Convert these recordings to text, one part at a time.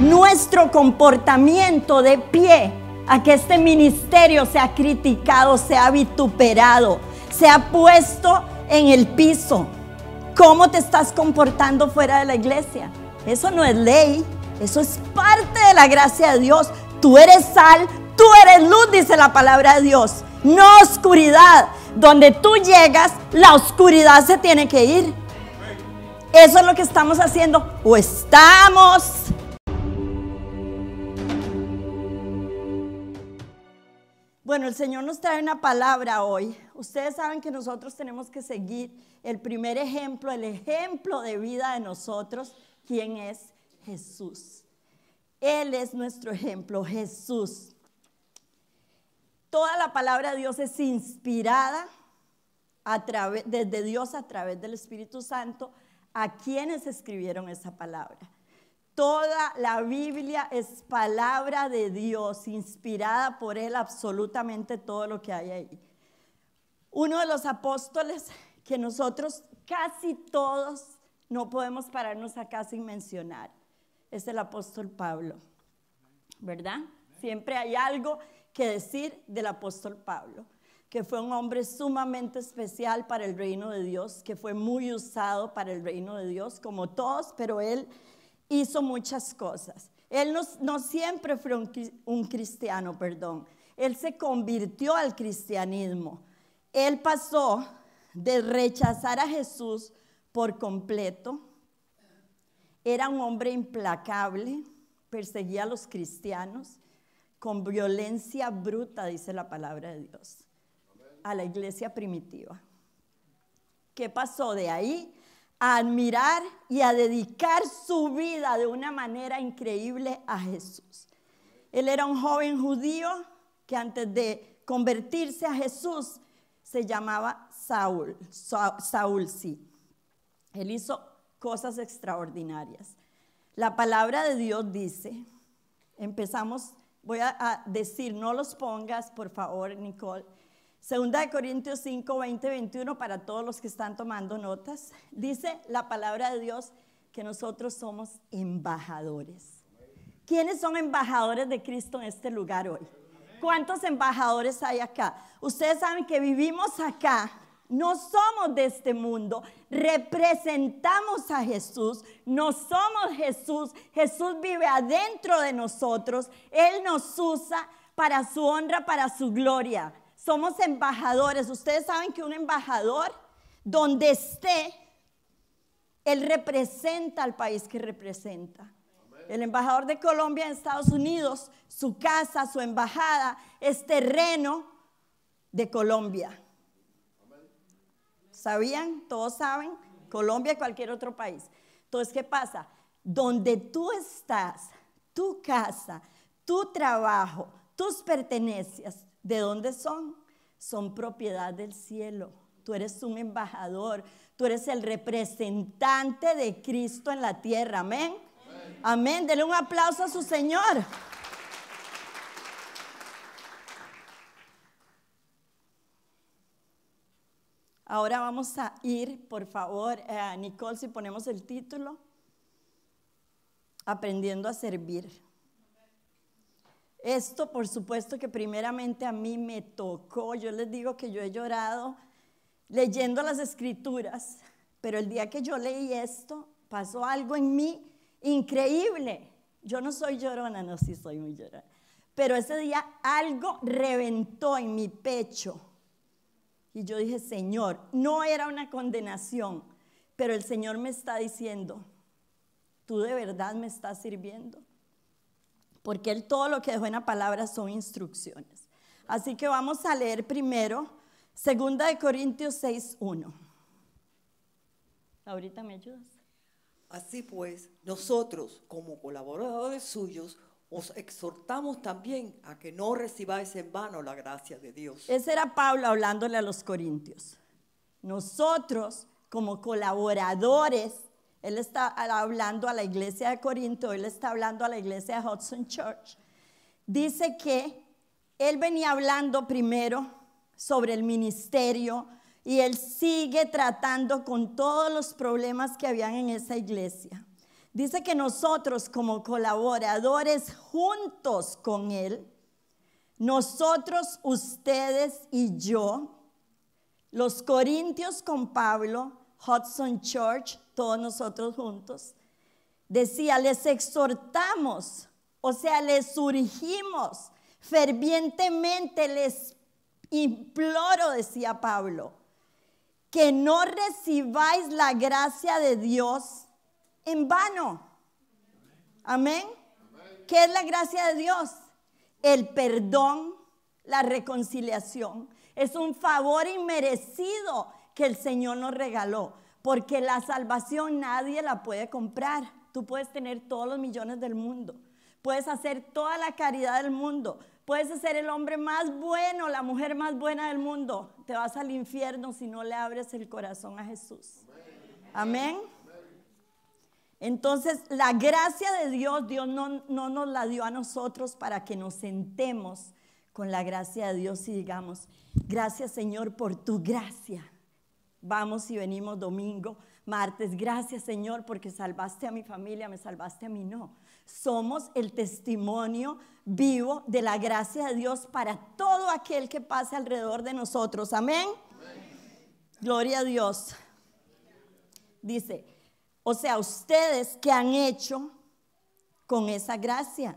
Nuestro comportamiento de pie a que este ministerio se ha criticado, se ha vituperado, se ha puesto en el piso. ¿Cómo te estás comportando fuera de la iglesia? Eso no es ley, eso es parte de la gracia de Dios. Tú eres sal, tú eres luz, dice la palabra de Dios. No oscuridad. Donde tú llegas, la oscuridad se tiene que ir. Eso es lo que estamos haciendo. O estamos Bueno, el Señor nos trae una palabra hoy. Ustedes saben que nosotros tenemos que seguir el primer ejemplo, el ejemplo de vida de nosotros, quien es Jesús. Él es nuestro ejemplo, Jesús. Toda la palabra de Dios es inspirada desde Dios a través del Espíritu Santo a quienes escribieron esa palabra. Toda la Biblia es palabra de Dios, inspirada por Él absolutamente todo lo que hay ahí. Uno de los apóstoles que nosotros casi todos no podemos pararnos acá sin mencionar es el apóstol Pablo, ¿verdad? Siempre hay algo que decir del apóstol Pablo que fue un hombre sumamente especial para el reino de Dios, que fue muy usado para el reino de Dios, como todos, pero él hizo muchas cosas. Él no, siempre fue un cristiano, perdón. Él se convirtió al cristianismo. Él pasó de rechazar a Jesús por completo. Era un hombre implacable, perseguía a los cristianos con violencia bruta, dice la palabra de Dios a la iglesia primitiva. ¿Qué pasó de ahí? A admirar y a dedicar su vida de una manera increíble a Jesús. Él era un joven judío que antes de convertirse a Jesús se llamaba Saúl. Saúl sí. Él hizo cosas extraordinarias. La palabra de Dios dice, empezamos, voy a decir, no los pongas, por favor, Nicole Segunda de Corintios 5, 20, 21, para todos los que están tomando notas, dice la palabra de Dios que nosotros somos embajadores. ¿Quiénes son embajadores de Cristo en este lugar hoy? ¿Cuántos embajadores hay acá? Ustedes saben que vivimos acá, no somos de este mundo, representamos a Jesús, no somos Jesús, Jesús vive adentro de nosotros, Él nos usa para su honra, para su gloria. Somos embajadores. Ustedes saben que un embajador, donde esté, él representa al país que representa. El embajador de Colombia en Estados Unidos, su casa, su embajada, es terreno de Colombia. ¿Sabían? ¿Todos saben? Colombia y cualquier otro país. Entonces, ¿qué pasa? Donde tú estás, tu casa, tu trabajo, tus pertenencias, ¿De dónde son? Son propiedad del cielo. Tú eres un embajador, tú eres el representante de Cristo en la tierra. Amén. Amén. Denle un aplauso a su Señor. Ahora vamos a ir, por favor, eh, a Nicole, si ponemos el título, Aprendiendo a Servir. Esto, por supuesto, que primeramente a mí me tocó. Yo les digo que yo he llorado leyendo las escrituras, pero el día que yo leí esto, pasó algo en mí increíble. Yo no soy llorona, no, sí soy muy llorona. Pero ese día algo reventó en mi pecho. Y yo dije, Señor, no era una condenación, pero el Señor me está diciendo, tú de verdad me estás sirviendo porque él todo lo que dejó en la palabra son instrucciones. Así que vamos a leer primero 2 de Corintios 6:1. Ahorita me ayudas. Así pues, nosotros como colaboradores suyos os exhortamos también a que no recibáis en vano la gracia de Dios. Ese era Pablo hablándole a los corintios. Nosotros como colaboradores él está hablando a la iglesia de Corinto, él está hablando a la iglesia de Hudson Church. Dice que él venía hablando primero sobre el ministerio y él sigue tratando con todos los problemas que habían en esa iglesia. Dice que nosotros como colaboradores juntos con él, nosotros, ustedes y yo, los corintios con Pablo, Hudson Church, todos nosotros juntos, decía, les exhortamos, o sea, les urgimos, fervientemente les imploro, decía Pablo, que no recibáis la gracia de Dios en vano. Amén. ¿Qué es la gracia de Dios? El perdón, la reconciliación. Es un favor inmerecido que el Señor nos regaló, porque la salvación nadie la puede comprar. Tú puedes tener todos los millones del mundo, puedes hacer toda la caridad del mundo, puedes ser el hombre más bueno, la mujer más buena del mundo. Te vas al infierno si no le abres el corazón a Jesús. Amén. Entonces, la gracia de Dios, Dios no, no nos la dio a nosotros para que nos sentemos con la gracia de Dios y digamos, gracias Señor por tu gracia vamos y venimos domingo, martes. Gracias Señor porque salvaste a mi familia, me salvaste a mí. No, somos el testimonio vivo de la gracia de Dios para todo aquel que pase alrededor de nosotros. Amén. Gloria a Dios. Dice, o sea, ustedes que han hecho con esa gracia.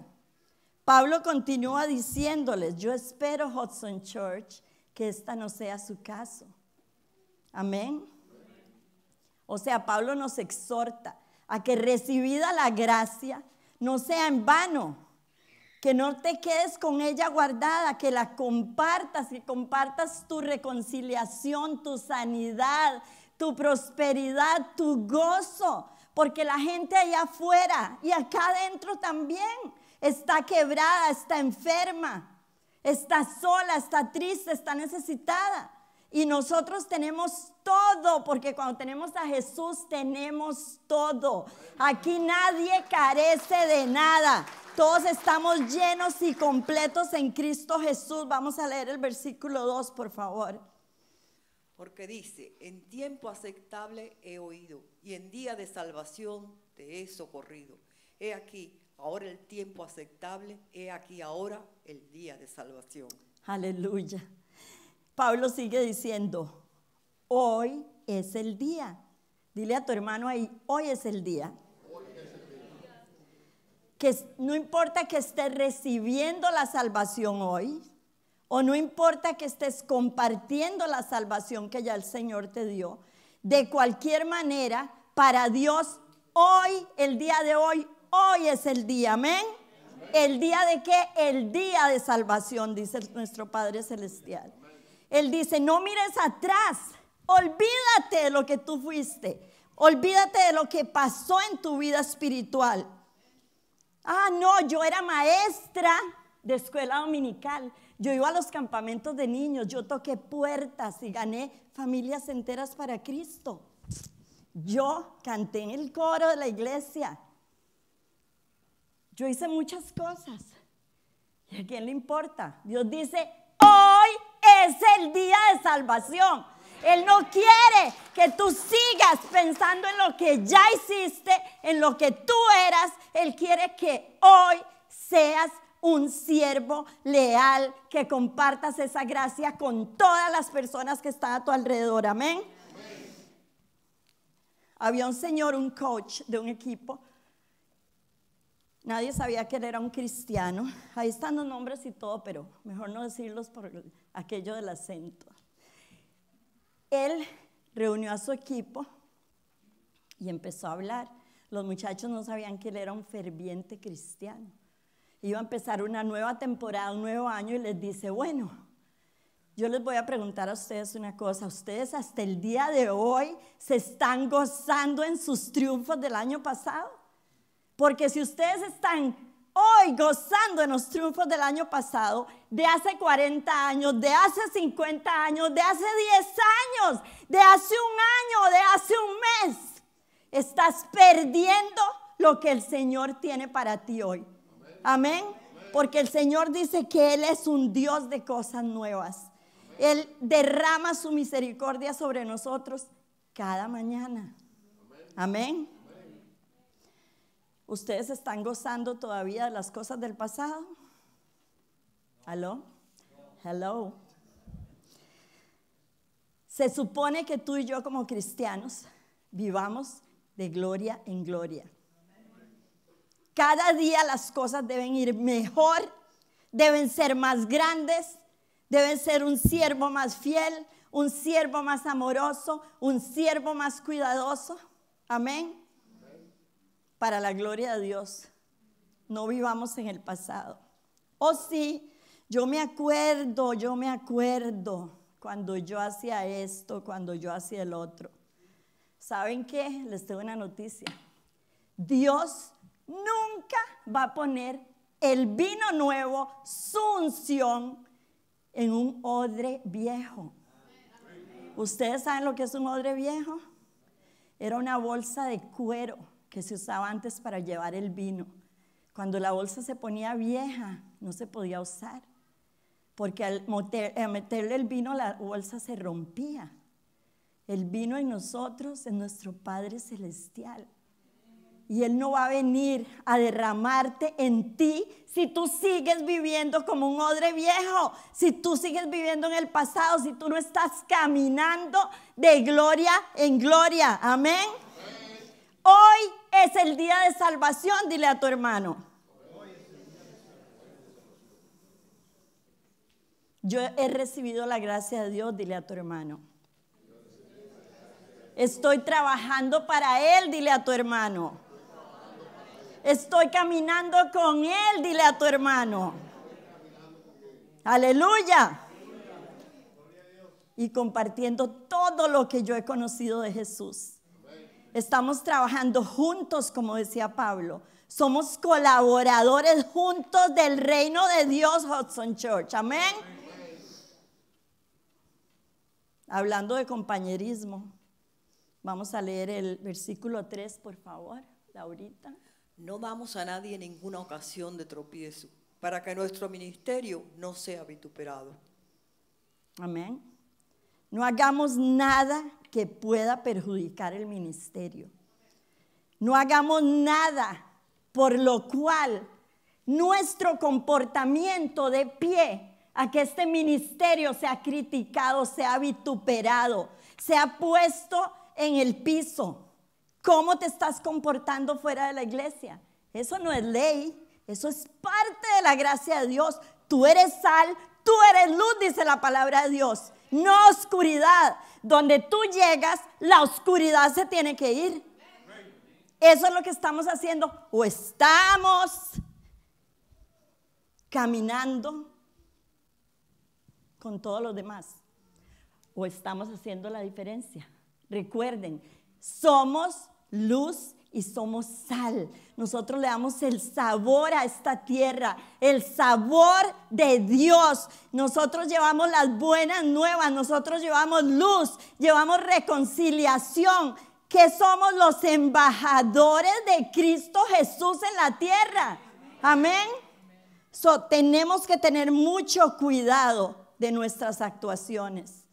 Pablo continúa diciéndoles, yo espero Hudson Church que esta no sea su caso Amén. O sea, Pablo nos exhorta a que recibida la gracia no sea en vano, que no te quedes con ella guardada, que la compartas, que compartas tu reconciliación, tu sanidad, tu prosperidad, tu gozo, porque la gente allá afuera y acá adentro también está quebrada, está enferma, está sola, está triste, está necesitada. Y nosotros tenemos todo, porque cuando tenemos a Jesús tenemos todo. Aquí nadie carece de nada. Todos estamos llenos y completos en Cristo Jesús. Vamos a leer el versículo 2, por favor. Porque dice, en tiempo aceptable he oído y en día de salvación te he socorrido. He aquí, ahora el tiempo aceptable, he aquí ahora el día de salvación. Aleluya. Pablo sigue diciendo, hoy es el día. Dile a tu hermano ahí, hoy es el día. Que no importa que estés recibiendo la salvación hoy, o no importa que estés compartiendo la salvación que ya el Señor te dio, de cualquier manera, para Dios, hoy, el día de hoy, hoy es el día, amén. ¿El día de qué? El día de salvación, dice nuestro Padre Celestial. Él dice, no mires atrás, olvídate de lo que tú fuiste, olvídate de lo que pasó en tu vida espiritual. Ah, no, yo era maestra de escuela dominical, yo iba a los campamentos de niños, yo toqué puertas y gané familias enteras para Cristo. Yo canté en el coro de la iglesia. Yo hice muchas cosas. ¿Y a quién le importa? Dios dice, es el día de salvación. Él no quiere que tú sigas pensando en lo que ya hiciste, en lo que tú eras. Él quiere que hoy seas un siervo leal, que compartas esa gracia con todas las personas que están a tu alrededor. Amén. Había un señor, un coach de un equipo, Nadie sabía que él era un cristiano. Ahí están los nombres y todo, pero mejor no decirlos por aquello del acento. Él reunió a su equipo y empezó a hablar. Los muchachos no sabían que él era un ferviente cristiano. Iba a empezar una nueva temporada, un nuevo año y les dice, bueno, yo les voy a preguntar a ustedes una cosa. Ustedes hasta el día de hoy se están gozando en sus triunfos del año pasado. Porque si ustedes están hoy gozando en los triunfos del año pasado, de hace 40 años, de hace 50 años, de hace 10 años, de hace un año, de hace un mes, estás perdiendo lo que el Señor tiene para ti hoy. Amén. Porque el Señor dice que Él es un Dios de cosas nuevas. Él derrama su misericordia sobre nosotros cada mañana. Amén. ¿Ustedes están gozando todavía de las cosas del pasado? ¿Hello? Hello. Se supone que tú y yo como cristianos vivamos de gloria en gloria. Cada día las cosas deben ir mejor, deben ser más grandes, deben ser un siervo más fiel, un siervo más amoroso, un siervo más cuidadoso. Amén para la gloria de Dios. No vivamos en el pasado. O oh, sí, yo me acuerdo, yo me acuerdo cuando yo hacía esto, cuando yo hacía el otro. ¿Saben qué? Les tengo una noticia. Dios nunca va a poner el vino nuevo, su unción, en un odre viejo. ¿Ustedes saben lo que es un odre viejo? Era una bolsa de cuero que se usaba antes para llevar el vino. Cuando la bolsa se ponía vieja, no se podía usar, porque al eh, meterle el vino la bolsa se rompía. El vino en nosotros en nuestro Padre Celestial. Y Él no va a venir a derramarte en ti si tú sigues viviendo como un odre viejo, si tú sigues viviendo en el pasado, si tú no estás caminando de gloria en gloria. Amén. Hoy es el día de salvación, dile a tu hermano. Yo he recibido la gracia de Dios, dile a tu hermano. Estoy trabajando para Él, dile a tu hermano. Estoy caminando con Él, dile a tu hermano. Aleluya. Y compartiendo todo lo que yo he conocido de Jesús. Estamos trabajando juntos, como decía Pablo. Somos colaboradores juntos del reino de Dios, Hudson Church. Amén. Hablando de compañerismo, vamos a leer el versículo 3, por favor, Laurita. No damos a nadie ninguna ocasión de tropiezo para que nuestro ministerio no sea vituperado. Amén. No hagamos nada que pueda perjudicar el ministerio. No hagamos nada por lo cual nuestro comportamiento de pie a que este ministerio sea criticado, sea vituperado, sea puesto en el piso. ¿Cómo te estás comportando fuera de la iglesia? Eso no es ley, eso es parte de la gracia de Dios. Tú eres sal, tú eres luz, dice la palabra de Dios no oscuridad. Donde tú llegas, la oscuridad se tiene que ir. Eso es lo que estamos haciendo. O estamos caminando con todos los demás. O estamos haciendo la diferencia. Recuerden, somos luz y somos sal. Nosotros le damos el sabor a esta tierra, el sabor de Dios. Nosotros llevamos las buenas nuevas, nosotros llevamos luz, llevamos reconciliación, que somos los embajadores de Cristo Jesús en la tierra. Amén. tenemos que tener mucho cuidado de nuestras actuaciones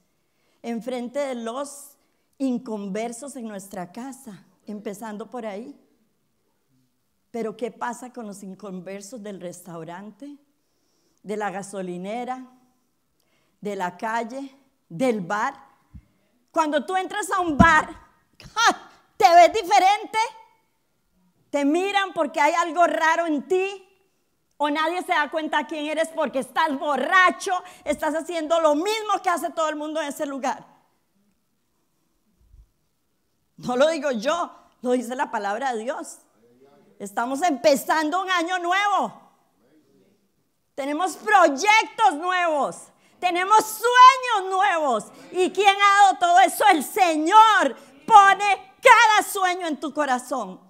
en frente de los inconversos en nuestra casa empezando por ahí. Pero ¿qué pasa con los inconversos del restaurante, de la gasolinera, de la calle, del bar? Cuando tú entras a un bar, te ves diferente, te miran porque hay algo raro en ti. O nadie se da cuenta quién eres porque estás borracho, estás haciendo lo mismo que hace todo el mundo en ese lugar. No lo digo yo, lo dice la palabra de Dios. Estamos empezando un año nuevo. Tenemos proyectos nuevos. Tenemos sueños nuevos. ¿Y quién ha dado todo eso? El Señor pone cada sueño en tu corazón.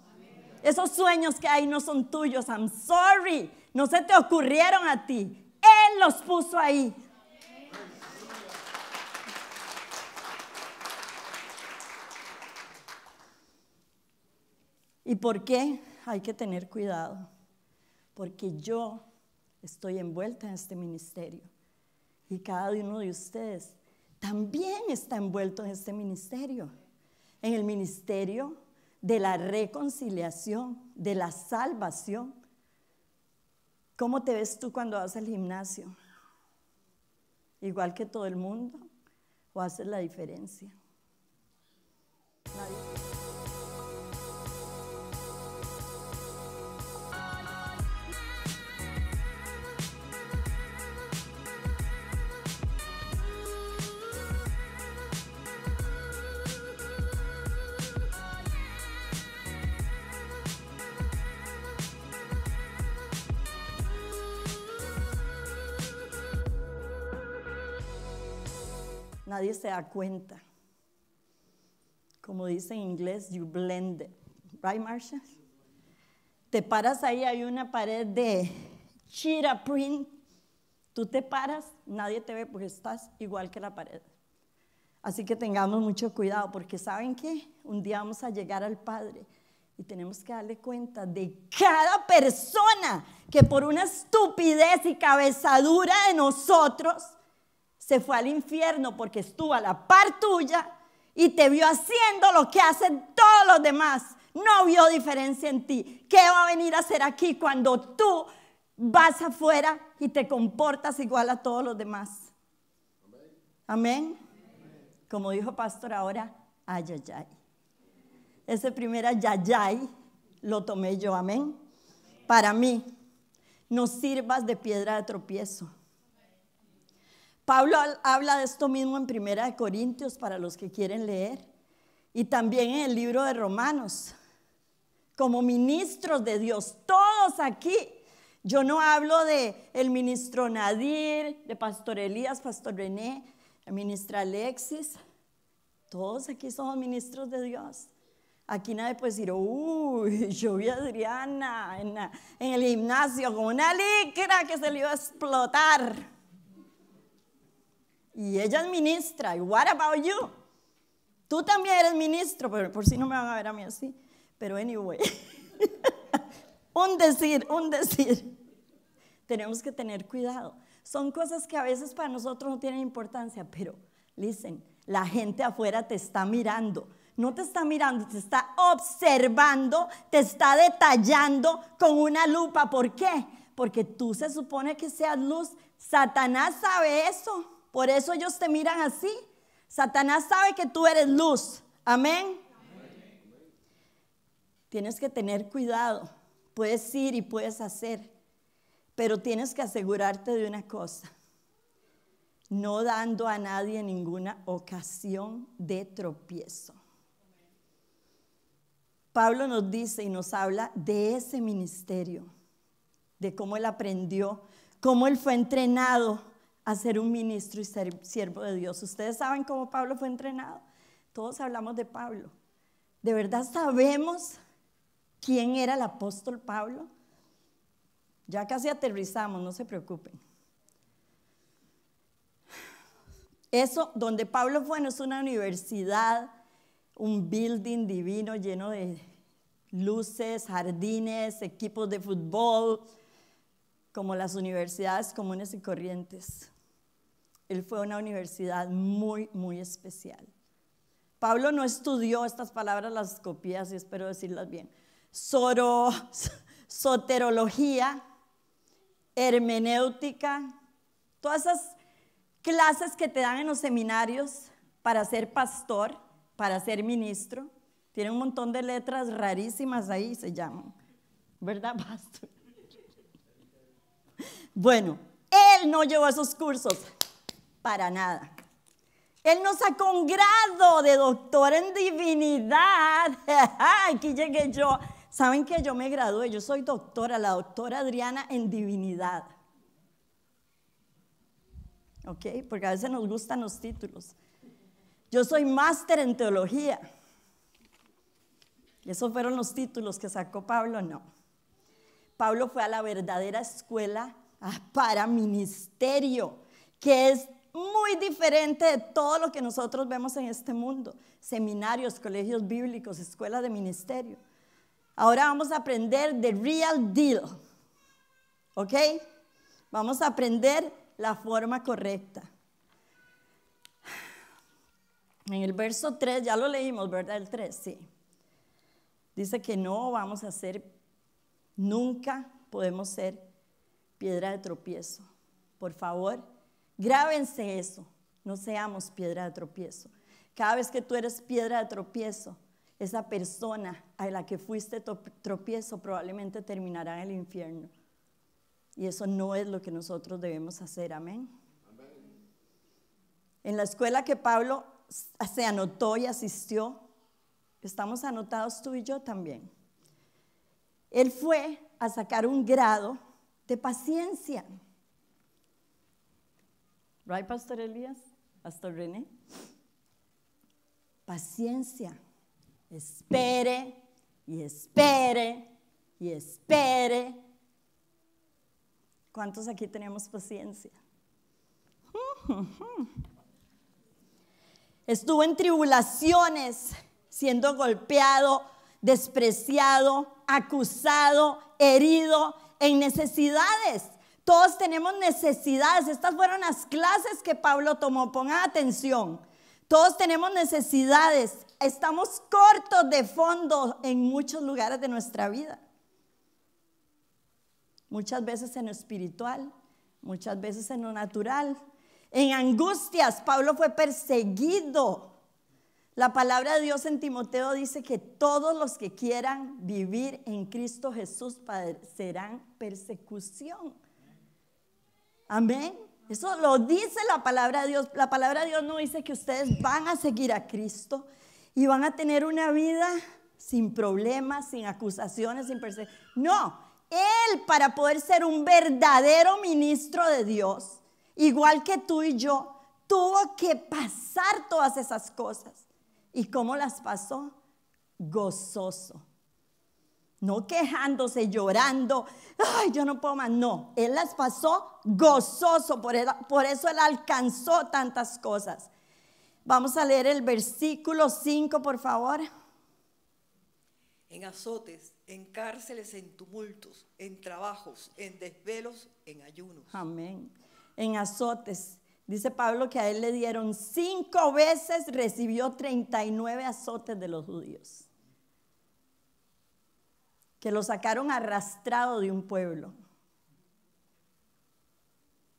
Esos sueños que hay no son tuyos. I'm sorry. No se te ocurrieron a ti. Él los puso ahí. ¿Y por qué? Hay que tener cuidado, porque yo estoy envuelta en este ministerio y cada uno de ustedes también está envuelto en este ministerio, en el ministerio de la reconciliación, de la salvación. ¿Cómo te ves tú cuando vas al gimnasio? ¿Igual que todo el mundo? ¿O haces la diferencia? nadie se da cuenta. Como dice en inglés, you blend it. Right, Marcia? Te paras ahí, hay una pared de chira print. Tú te paras, nadie te ve porque estás igual que la pared. Así que tengamos mucho cuidado porque saben que un día vamos a llegar al Padre y tenemos que darle cuenta de cada persona que por una estupidez y cabezadura de nosotros se fue al infierno porque estuvo a la par tuya y te vio haciendo lo que hacen todos los demás. No vio diferencia en ti. ¿Qué va a venir a hacer aquí cuando tú vas afuera y te comportas igual a todos los demás? Amén. Como dijo Pastor ahora, ayayay. Ese primer ayayay lo tomé yo, amén. Para mí, no sirvas de piedra de tropiezo. Pablo habla de esto mismo en Primera de Corintios para los que quieren leer y también en el libro de Romanos. Como ministros de Dios, todos aquí. Yo no hablo de el ministro Nadir, de Pastor Elías, Pastor René, el ministro Alexis. Todos aquí somos ministros de Dios. Aquí nadie puede decir, uy, yo vi a Adriana en, en el gimnasio con una licra que se le iba a explotar y ella es ministra, y what about you? Tú también eres ministro, pero por si no me van a ver a mí así, pero anyway. un decir, un decir. Tenemos que tener cuidado. Son cosas que a veces para nosotros no tienen importancia, pero listen, la gente afuera te está mirando. No te está mirando, te está observando, te está detallando con una lupa. ¿Por qué? Porque tú se supone que seas luz. Satanás sabe eso. Por eso ellos te miran así. Satanás sabe que tú eres luz. Amén. Tienes que tener cuidado. Puedes ir y puedes hacer. Pero tienes que asegurarte de una cosa. No dando a nadie ninguna ocasión de tropiezo. Pablo nos dice y nos habla de ese ministerio, de cómo él aprendió, cómo él fue entrenado a ser un ministro y ser siervo de Dios. Ustedes saben cómo Pablo fue entrenado. Todos hablamos de Pablo. ¿De verdad sabemos quién era el apóstol Pablo? Ya casi aterrizamos, no se preocupen. Eso, donde Pablo fue, no es una universidad, un building divino lleno de luces, jardines, equipos de fútbol, como las universidades comunes y corrientes. Él fue una universidad muy, muy especial. Pablo no estudió estas palabras, las copias, y espero decirlas bien. Soro, soterología, hermenéutica, todas esas clases que te dan en los seminarios para ser pastor, para ser ministro. Tiene un montón de letras rarísimas ahí, se llaman. ¿Verdad, pastor? Bueno, él no llevó esos cursos, para nada. Él nos sacó un grado de doctor en divinidad. Aquí llegué yo. Saben que yo me gradué, yo soy doctora, la doctora Adriana en divinidad. ¿Ok? Porque a veces nos gustan los títulos. Yo soy máster en teología. Y esos fueron los títulos que sacó Pablo, no. Pablo fue a la verdadera escuela ah, para ministerio, que es muy diferente de todo lo que nosotros vemos en este mundo. Seminarios, colegios bíblicos, escuelas de ministerio. Ahora vamos a aprender the real deal. ¿Ok? Vamos a aprender la forma correcta. En el verso 3, ya lo leímos, ¿verdad? El 3, sí. Dice que no vamos a ser, nunca podemos ser piedra de tropiezo. Por favor, Grábense eso, no seamos piedra de tropiezo. Cada vez que tú eres piedra de tropiezo, esa persona a la que fuiste tropiezo probablemente terminará en el infierno. Y eso no es lo que nosotros debemos hacer, amén. En la escuela que Pablo se anotó y asistió, estamos anotados tú y yo también. Él fue a sacar un grado de paciencia. Right, Pastor Elías? Pastor René. Paciencia. Espere y espere y espere. ¿Cuántos aquí tenemos paciencia? Estuvo en tribulaciones, siendo golpeado, despreciado, acusado, herido, en necesidades todos tenemos necesidades. Estas fueron las clases que Pablo tomó. Pongan atención. Todos tenemos necesidades. Estamos cortos de fondo en muchos lugares de nuestra vida. Muchas veces en lo espiritual, muchas veces en lo natural. En angustias, Pablo fue perseguido. La palabra de Dios en Timoteo dice que todos los que quieran vivir en Cristo Jesús padecerán persecución. Amén. Eso lo dice la palabra de Dios. La palabra de Dios no dice que ustedes van a seguir a Cristo y van a tener una vida sin problemas, sin acusaciones, sin persecución. No, Él para poder ser un verdadero ministro de Dios, igual que tú y yo, tuvo que pasar todas esas cosas. ¿Y cómo las pasó? Gozoso. No quejándose, llorando, ay, yo no puedo más. No, él las pasó gozoso, por, eso él alcanzó tantas cosas. Vamos a leer el versículo 5, por favor. En azotes, en cárceles, en tumultos, en trabajos, en desvelos, en ayunos. Amén. En azotes. Dice Pablo que a él le dieron cinco veces, recibió 39 azotes de los judíos que lo sacaron arrastrado de un pueblo,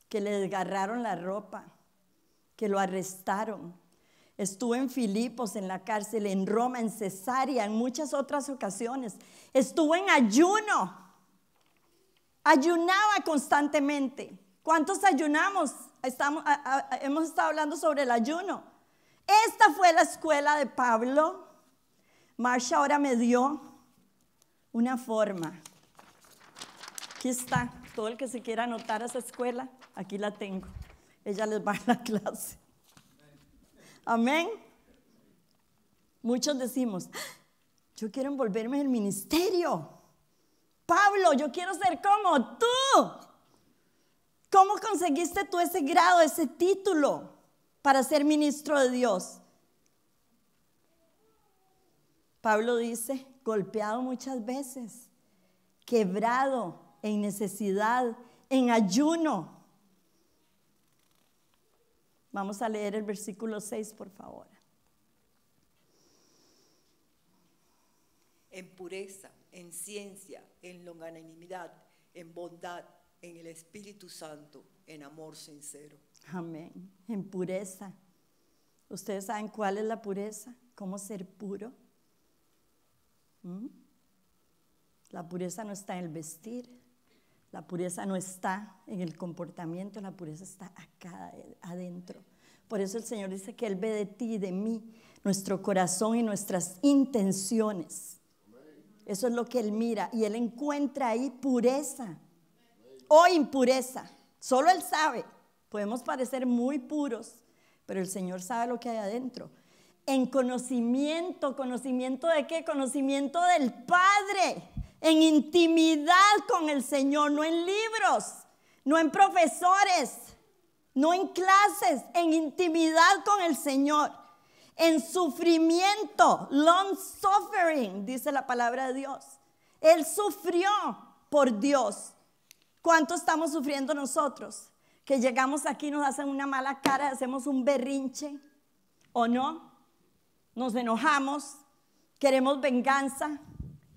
que le desgarraron la ropa, que lo arrestaron. Estuvo en Filipos, en la cárcel, en Roma, en Cesarea, en muchas otras ocasiones. Estuvo en ayuno. Ayunaba constantemente. ¿Cuántos ayunamos? Estamos, hemos estado hablando sobre el ayuno. Esta fue la escuela de Pablo. Marsha ahora me dio una forma. Aquí está, todo el que se quiera anotar a esa escuela, aquí la tengo. Ella les va a la clase. Amén. Muchos decimos, ah, yo quiero envolverme en el ministerio. Pablo, yo quiero ser como tú. ¿Cómo conseguiste tú ese grado, ese título para ser ministro de Dios? Pablo dice, golpeado muchas veces, quebrado, en necesidad, en ayuno. Vamos a leer el versículo 6, por favor. En pureza, en ciencia, en longanimidad, en bondad, en el Espíritu Santo, en amor sincero. Amén. En pureza. ¿Ustedes saben cuál es la pureza? ¿Cómo ser puro? ¿Mm? La pureza no está en el vestir, la pureza no está en el comportamiento, la pureza está acá eh, adentro. Por eso el Señor dice que Él ve de ti y de mí, nuestro corazón y nuestras intenciones. Eso es lo que Él mira y Él encuentra ahí pureza o impureza. Solo Él sabe. Podemos parecer muy puros, pero el Señor sabe lo que hay adentro en conocimiento. ¿Conocimiento de qué? Conocimiento del Padre. En intimidad con el Señor, no en libros, no en profesores, no en clases, en intimidad con el Señor. En sufrimiento, long suffering, dice la palabra de Dios. Él sufrió por Dios. ¿Cuánto estamos sufriendo nosotros? Que llegamos aquí, nos hacen una mala cara, hacemos un berrinche, ¿o no? nos enojamos, queremos venganza.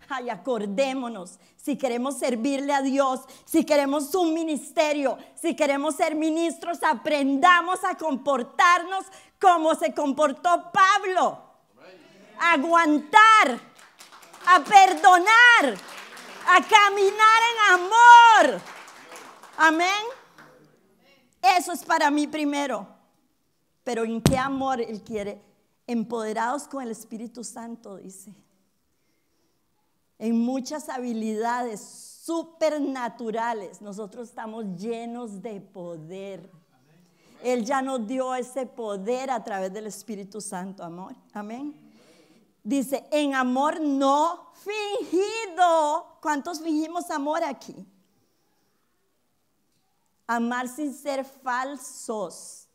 Ay, acordémonos, si queremos servirle a Dios, si queremos un ministerio, si queremos ser ministros, aprendamos a comportarnos como se comportó Pablo. A aguantar, a perdonar, a caminar en amor. Amén. Eso es para mí primero. Pero ¿en qué amor Él quiere? empoderados con el Espíritu Santo, dice, en muchas habilidades supernaturales, nosotros estamos llenos de poder. Él ya nos dio ese poder a través del Espíritu Santo, amor. Amén. Dice, en amor no fingido. ¿Cuántos fingimos amor aquí? Amar sin ser falsos,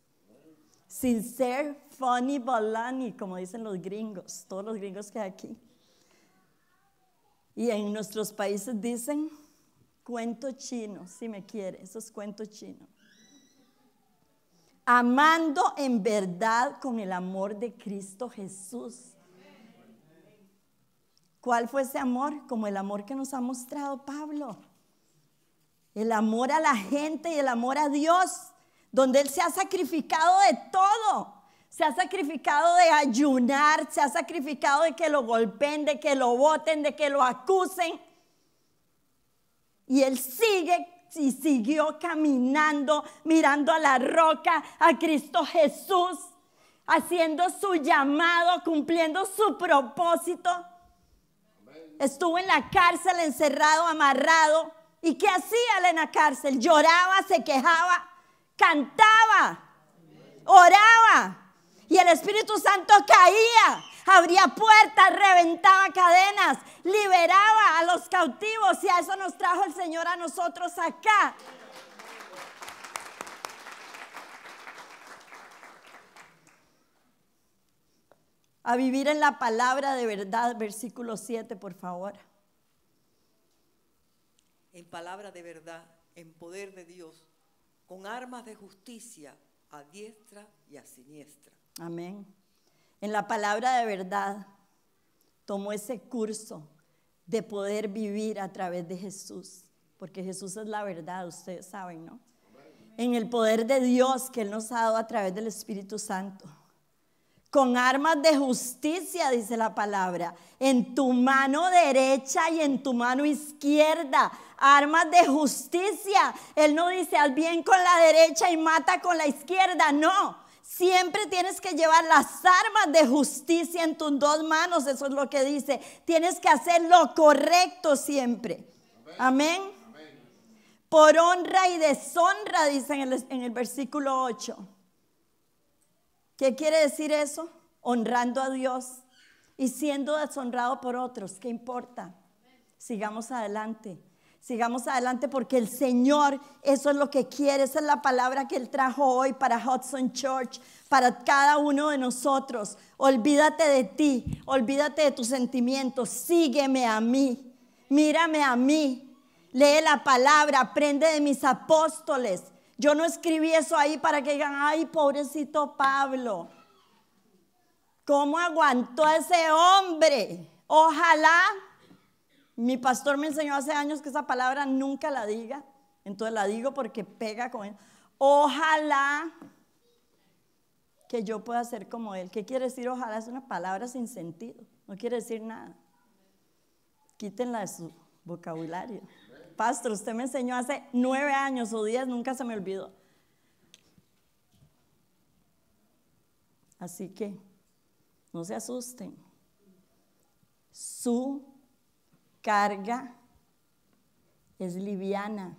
sin ser funny balani, como dicen los gringos, todos los gringos que hay aquí. Y en nuestros países dicen cuento chino, si me quiere, esos es cuento chino. Amando en verdad con el amor de Cristo Jesús. ¿Cuál fue ese amor? Como el amor que nos ha mostrado Pablo. El amor a la gente y el amor a Dios, donde Él se ha sacrificado de todo se ha sacrificado de ayunar, se ha sacrificado de que lo golpeen, de que lo voten, de que lo acusen. Y él sigue y siguió caminando, mirando a la roca, a Cristo Jesús, haciendo su llamado, cumpliendo su propósito. Estuvo en la cárcel, encerrado, amarrado. ¿Y qué hacía él en la cárcel? Lloraba, se quejaba, cantaba, oraba. Y el Espíritu Santo caía, abría puertas, reventaba cadenas, liberaba a los cautivos y a eso nos trajo el Señor a nosotros acá. A vivir en la palabra de verdad, versículo 7, por favor. En palabra de verdad, en poder de Dios, con armas de justicia a diestra y a siniestra Amén. En la palabra de verdad tomó ese curso de poder vivir a través de Jesús, porque Jesús es la verdad, ustedes saben, ¿no? En el poder de Dios que Él nos ha dado a través del Espíritu Santo. Con armas de justicia, dice la palabra, en tu mano derecha y en tu mano izquierda, armas de justicia. Él no dice, al bien con la derecha y mata con la izquierda, no Siempre tienes que llevar las armas de justicia en tus dos manos, eso es lo que dice. Tienes que hacer lo correcto siempre. Amén. Por honra y deshonra, dice en el, en el versículo 8. ¿Qué quiere decir eso? Honrando a Dios y siendo deshonrado por otros, ¿qué importa? Sigamos adelante. Sigamos adelante porque el Señor, eso es lo que quiere, esa es la palabra que Él trajo hoy para Hudson Church, para cada uno de nosotros. Olvídate de ti, olvídate de tus sentimientos, sígueme a mí, mírame a mí, lee la palabra, aprende de mis apóstoles. Yo no escribí eso ahí para que digan, ay, pobrecito Pablo, ¿cómo aguantó ese hombre? Ojalá mi pastor me enseñó hace años que esa palabra nunca la diga, entonces la digo porque pega con él. Ojalá que yo pueda ser como él. ¿Qué quiere decir ojalá? Es una palabra sin sentido, no quiere decir nada. Quítenla de su vocabulario. Pastor, usted me enseñó hace nueve años o diez, nunca se me olvidó. Así que no se asusten. Su carga es liviana.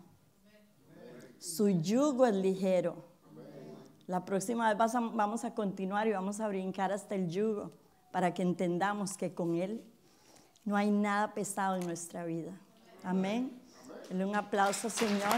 Su yugo es ligero. La próxima vez vamos a continuar y vamos a brincar hasta el yugo para que entendamos que con Él no hay nada pesado en nuestra vida. Amén. Dale un aplauso, Señor.